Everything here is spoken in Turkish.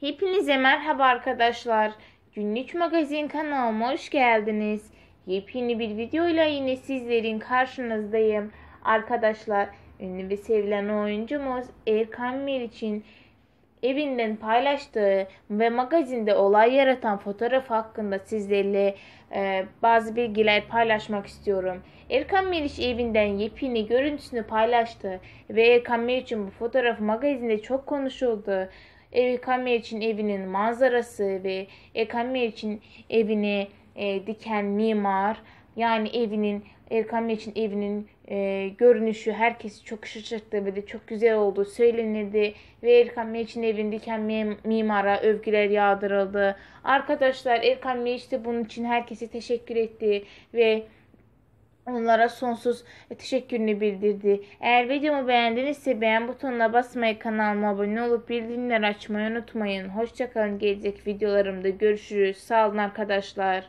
Hepinize merhaba arkadaşlar. Günlük magazin kanalıma hoş geldiniz. Yepyeni bir videoyla yine sizlerin karşınızdayım. Arkadaşlar ünlü ve sevilen oyuncumuz Erkan Meriç'in evinden paylaştığı ve magazinde olay yaratan fotoğraf hakkında sizlerle e, bazı bilgiler paylaşmak istiyorum. Erkan Meriç evinden yepyeni görüntüsünü paylaştı ve Erkan Meriç'in bu fotoğrafı magazinde çok konuşuldu. Ev için evinin manzarası ve Ev için evini e, diken mimar yani evinin Erkan için evinin e, görünüşü herkesi çok şaşırttı ve de çok güzel oldu söylenildi ve Erkan için evini diken mimara övgüler yağdırıldı. Arkadaşlar Erkan Meriç de bunun için herkese teşekkür etti ve Onlara sonsuz teşekkürünü bildirdi. Eğer videomu beğendinizse beğen butonuna basmayı, kanalıma abone olup bildirimleri açmayı unutmayın. Hoşçakalın gelecek videolarımda görüşürüz. Sağ olun arkadaşlar.